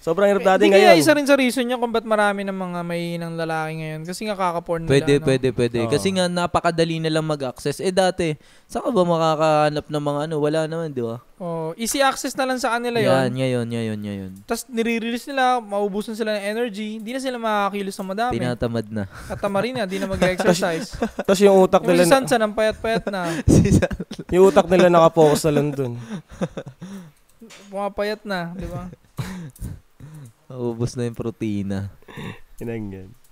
Sobrang hirap dati ngayon. Hindi isa rin sa reason niya kung ba't marami ng mga mahihinang lalaki ngayon. Kasi nga kakaporn nila. Pwede, no? pwede, pwede. Oo. Kasi nga napakadali na lang mag-access. Eh dati, saan ka ba makakahanap ng mga ano? Wala naman, di ba? Oh, easy access na lang sa kanila yon. Yan, ngayon, ngayon, ngayon. Tapos nire-release nila, maubusan sila ng energy. Hindi na sila makakilos na madami. Tinatamad na. Tatama rin na, hindi na mag-exercise. Tapos yung utak nila... Yung si Sansan, ang payat-payat na. yung utak nila nakapokus na lang dun. Pumapayat na, di ba? Ubus na yung protina. Inang yan.